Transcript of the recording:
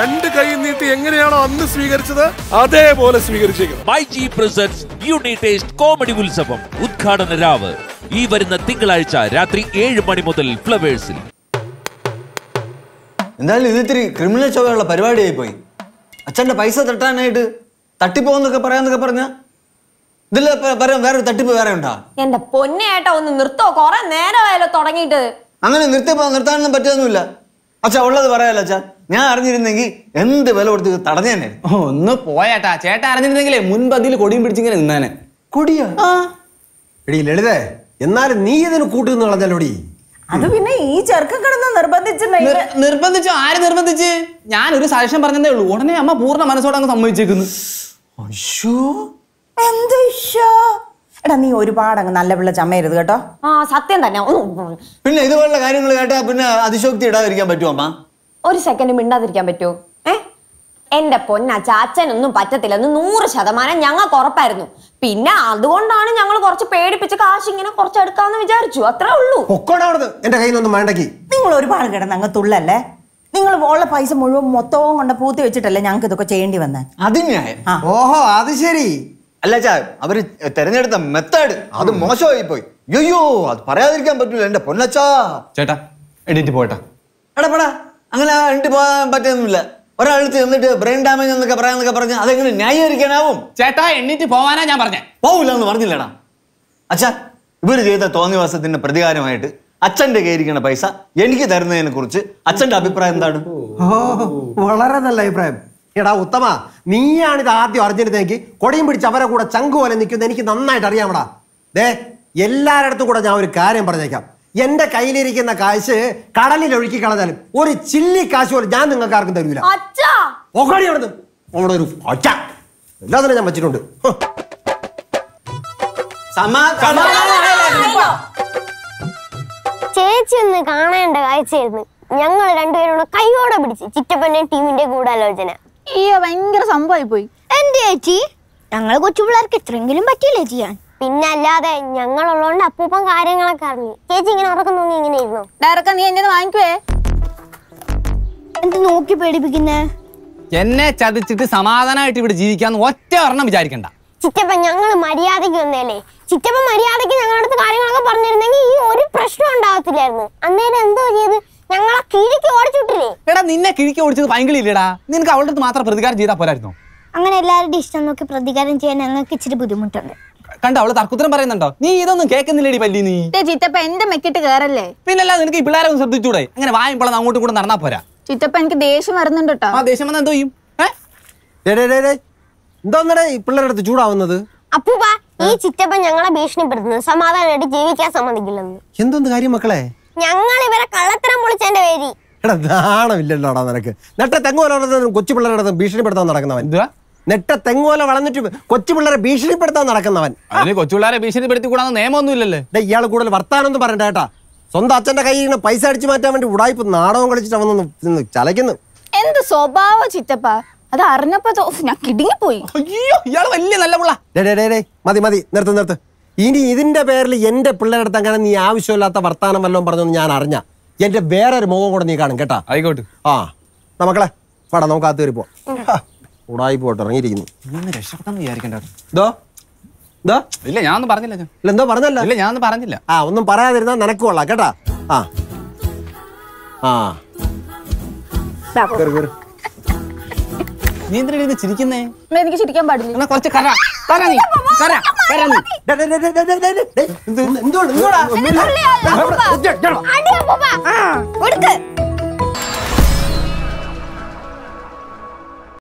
രണ്ട് കൈ നീട്ടി എങ്ങനെയാണോ അന്ന് സ്വീകരിച്ചത് അതേപോലെ സ്വീകരിച്ചേക്കുന്നത് my G presents beauty taste comedy ഉത്സവം ഉദ്ഘാടന രാവ് ഈ വരുന്ന തിങ്കളാഴ്ച രാത്രി ഏഴ് മണി മുതൽ ഫ്ലവേഴ്സിൽ എന്തായാലും ഇത് ഇത്തിരി ക്രിമിനൽ ചൊവ്വയുള്ള പരിപാടിയായി പോയി അച്ഛന്റെ പൈസ തട്ടാനായിട്ട് തട്ടിപ്പോന്നൊക്കെ പറയാന്നൊക്കെ പറഞ്ഞ ഇതില്ല വേറെ തട്ടിപ്പ് വേറെ ഉണ്ടാ എന്റെ പൊന്നേട്ടാ ഒന്ന് നിർത്തോ കൊറേ നേരമായാലോ തുടങ്ങിയിട്ട് അങ്ങനെ നിർത്തിപ്പോ നിർത്താനൊന്നും പറ്റുന്നില്ല അച്ഛാ ഉള്ളത് പറയാലോ അച്ഛാ ഞാൻ അറിഞ്ഞിരുന്നെങ്കിൽ എന്ത് വില കൊടുത്ത് തടഞ്ഞേനെ ഒന്ന് പോയാട്ടാ ചേട്ടൻ അറിഞ്ഞിരുന്നെങ്കിലേ അതിൽ കൊടിയും പിടിച്ചിങ്ങനെ നിന്നാനെ കൊടിയാ ലളിതേ എന്നാലും നീ ഇതിന് നിന്ന് കളഞ്ഞല്ലോടി അത് പിന്നെ ഈ ചെറുക്കം കിടന്ന് നിർബന്ധിച്ചു നിർബന്ധിച്ചു ആര് നിർബന്ധിച്ച് ഞാൻ ഒരു സജഷൻ പറഞ്ഞതേ ഉള്ളൂ ഉടനെ അമ്മ പൂർണ്ണ മനസ്സോടെ അങ്ങ് സമ്മതിച്ചേക്കുന്നു എന്ത് എടാ നീ ഒരുപാട് അങ്ങ് നല്ല പിള്ള ചമ്മയരുത് കേട്ടോ ആ സത്യം തന്നെ പിന്നെ ഇതുപോലുള്ള കാര്യങ്ങൾ കേട്ടാ പിന്നെ അതിശോക്തി ഇടാതിരിക്കാൻ പറ്റുമോ അമ്മ ഒരു സെക്കൻഡ് മിണ്ടാതിരിക്കാൻ പറ്റുമോ ഏ എന്റെ പൊന്നച്ച അച്ഛനൊന്നും പറ്റത്തില്ലെന്ന് നൂറ് ശതമാനം ഞങ്ങൾക്ക് ഉറപ്പായിരുന്നു പിന്നെ അതുകൊണ്ടാണ് ഞങ്ങൾ കുറച്ച് പേടിപ്പിച്ച് കാശ് ഇങ്ങനെ കുറച്ച് എടുക്കാന്ന് വിചാരിച്ചു അത്രേ ഉള്ളൂ എന്റെ കയ്യിൽ നിന്നും വേണ്ടക്കി നിങ്ങൾ ഒരുപാട് കിടന്ന് അങ്ങ് തുള്ളല്ലേ നിങ്ങൾ ഉള്ള പൈസ മുഴുവൻ മൊത്തവും കൊണ്ട് പൂത്തി വെച്ചിട്ടല്ലേ ഞങ്ങൾക്ക് ഇതൊക്കെ ചെയ്യേണ്ടി വന്നത് ഓഹോ അത് ശരി അല്ല ചാ അവര് തെരഞ്ഞെടുത്ത മെത്തേഡ് അത് മോശമായി പോയി അയ്യോ അത് പറയാതിരിക്കാൻ പറ്റൂല എന്റെ പൊന്നച്ചാ ചേട്ടാ എടീറ്റ് പോട്ടാ എടാ പടാ അങ്ങനെ അണ്ടി പോകാൻ പറ്റുന്നില്ല ഒരാൾ ചെന്നിട്ട് ബ്രെയിൻ ഡാമേജ് എന്നൊക്കെ പറയാന്നൊക്കെ പറഞ്ഞ് അതെങ്ങനെ ന്യായീകരിക്കാനാവും ചേട്ടാ എണ്ണീറ്റ് പോവാനാ ഞാൻ പറഞ്ഞേ പോവില്ല എന്ന് പറഞ്ഞില്ലടാ അച്ഛാ ഇവര് ചെയ്ത തോന്നിവാസത്തിന്റെ പ്രതികാരമായിട്ട് അച്ഛന്റെ കയ്യിരിക്കുന്ന പൈസ എനിക്ക് തരുന്നതിനെ കുറിച്ച് അച്ഛന്റെ അഭിപ്രായം എന്താണ് വളരെ നല്ല അഭിപ്രായം എടാ ഉത്തമ നീയാണിത് ആദ്യം അറിഞ്ഞിരുന്നെങ്കിൽ കൊടിയും പിടിച്ച് അവരെ കൂടെ ചങ്കുപോലെ നിൽക്കുന്ന നിൽക്കുന്നത് എനിക്ക് നന്നായിട്ട് അറിയാമടാ ദേ എല്ലാരടത്തും കൂടെ ഞാൻ ഒരു കാര്യം പറഞ്ഞേക്കാം എന്റെ കയ്യിലിരിക്കുന്ന കാശ് കടലിൽ ഒഴുക്കി കളഞ്ഞാലും ഒരു ചില്ലി കാശ് പോലും ഞാൻ നിങ്ങൾക്ക് ആർക്കും തരൂല ഓഹടി അവിടെ ഒരു ഒച്ച എല്ലാത്തിനും ഞാൻ വെച്ചിട്ടുണ്ട് ചേച്ചി ഒന്ന് കാണേണ്ട കാഴ്ചയായിരുന്നു ഞങ്ങൾ രണ്ടുപേരോട് കൈയോടെ പിടിച്ച് ചിറ്റപ്പന്റെ ടീമിന്റെ ഗൂഢാലോചന അയ്യോ ഭയങ്കര സംഭവമായി പോയി എന്റെ ചേച്ചി ഞങ്ങളെ കൊച്ചു പിള്ളേർക്ക് എത്രയെങ്കിലും പറ്റിയില്ലേ ചെയ്യാൻ പിന്നെ അല്ലാതെ ഉള്ളോണ്ട് അപ്പൂപ്പം കാര്യങ്ങളൊക്കെ അറിഞ്ഞു ചേച്ചി ഇങ്ങനെ ഉറക്കം തോന്നി ഇങ്ങനെ ഇരുന്നു ഡയറക്ടർ നീ എന്റെ വാങ്ങിക്കുവേ എന്ത് നോക്കി പേടിപ്പിക്കുന്നേ എന്നെ ചതിച്ചിട്ട് സമാധാനമായിട്ട് ഇവിടെ ജീവിക്കാന്ന് ഒറ്റ വർണ്ണം വിചാരിക്കണ്ട ചിറ്റപ്പ ഞങ്ങൾ മര്യാദയ്ക്ക് വന്നേലേ ചിറ്റപ്പ മര്യാദയ്ക്ക് അടുത്ത് കാര്യങ്ങളൊക്കെ പറഞ്ഞിരുന്നെങ്കിൽ ഈ ഒരു പ്രശ്നം ഉണ്ടാവത്തില്ലായിരുന്നു അന്നേരം എന്തോ ചെയ്ത് ഞങ്ങളെ കിഴിക്ക് ഓടിച്ചിട്ടില്ലേ എടാ നിന്നെ കിഴിക്ക് ഓടിച്ചത് ഇല്ലടാ നിനക്ക് അവളുടെ മാത്രം പ്രതികാരം ചെയ്താൽ പോരായിരുന്നു അങ്ങനെ എല്ലാവരുടെ ഇഷ്ടം നോക്കി പ്രതികാരം ചെയ്യാൻ ഞങ്ങൾക്ക് ഇച്ചിരി ബുദ്ധിമുട്ടുണ്ട് കണ്ട അവള് തർക്കുത്തരം പറയുന്നുണ്ടോ നീ ഇതൊന്നും കേൾക്കുന്നില്ലേടി പല്ലി നീ ചിറ്റപ്പ എന്റെ മെക്കിട്ട് കേറല്ലേ പിന്നല്ല നിനക്ക് ഈ പിള്ളേരെ ഒന്ന് ശ്രദ്ധിച്ചൂടെ അങ്ങനെ വായമ്പോളാ അങ്ങോട്ടും കൂടെ നടന്നാ പോരാ ചിറ്റപ്പ എനിക്ക് ദേഷ്യം വരുന്നുണ്ട് ആ ദേഷ്യം വന്ന എന്തോ ചെയ്യും എന്താ ഈ പിള്ളേരുടെ അടുത്ത് ചൂടാവുന്നത് അപ്പൂപ്പ ഈ ചിറ്റപ്പൻ ഞങ്ങളെ ഭീഷണിപ്പെടുത്തുന്നത് സമാധാനമായിട്ട് ജീവിക്കാൻ സമ്മതിക്കില്ലെന്ന് എന്തോന്ന് കാര്യം മക്കളെ ഞങ്ങൾ ഇവരെ കള്ളത്തരം പൊളിച്ചതിന്റെ പേര് എടാ നാണമില്ലല്ലോടാ നിനക്ക് നട്ടെ തെങ്ങോലോടത്തും കൊച്ചു പിള്ളേരുടെ ഭീഷണിപ്പെടുത്താൻ നടക്കുന്നവൻ എന്തുവാ നെട്ട തെങ്ങോല വളർന്നിട്ട് കൊച്ചു പിള്ളേരെ ഭീഷണിപ്പെടുത്താൻ നടക്കുന്നവൻ അതിന് കൊച്ചു പിള്ളേരെ ഭീഷണിപ്പെടുത്തി കൂടാന്ന് നിയമമൊന്നുമില്ലല്ലേ ഇയാൾ കൂടുതൽ വർത്താനൊന്നും പറയണ്ട കേട്ടാ സ്വന്തം അച്ഛന്റെ കയ്യിൽ നിന്ന് പൈസ അടിച്ചു മാറ്റാൻ വേണ്ടി ഉടായ്പ നാടകം കളിച്ചിട്ട് അവനൊന്ന് ചലയ്ക്കുന്നു എന്ത് സ്വഭാവ ചിറ്റപ്പ അത് അറിഞ്ഞപ്പോ ഞാൻ പോയി അയ്യോ ഇയാൾ വലിയ നല്ല പിള്ള മതി മതി നിർത്ത് നിർത്ത് ഇനി ഇതിന്റെ പേരിൽ എന്റെ പിള്ളേരുടെ അടുത്ത് അങ്ങനെ നീ ആവശ്യമില്ലാത്ത വർത്താനം വല്ലതും പറഞ്ഞു ഞാൻ അറിഞ്ഞ എന്റെ വേറൊരു മുഖം കൂടെ നീ കാണും കേട്ടാ ആയിക്കോട്ടെ ആ നമുക്കളെ വാടാ നമുക്ക് അകത്ത് കയറി പോവാം ഉടായി പോട്ട് ഇറങ്ങിയിരിക്കുന്നു ഇല്ല ഞാൻ ഒന്നും പറഞ്ഞില്ല ഇല്ല ഇല്ല ഞാൻ ഒന്നും പറഞ്ഞില്ല ആ ഒന്നും പറയാതിരുന്നാ നിനക്ക് കൊള്ളാം കേട്ടാ ആ ആ നീ ചിരിക്കുന്നേ എനിക്ക് ചിരിക്കാൻ പാടില്ല കുറച്ച് കര കര നീ കര കര നീ എന്തോടാ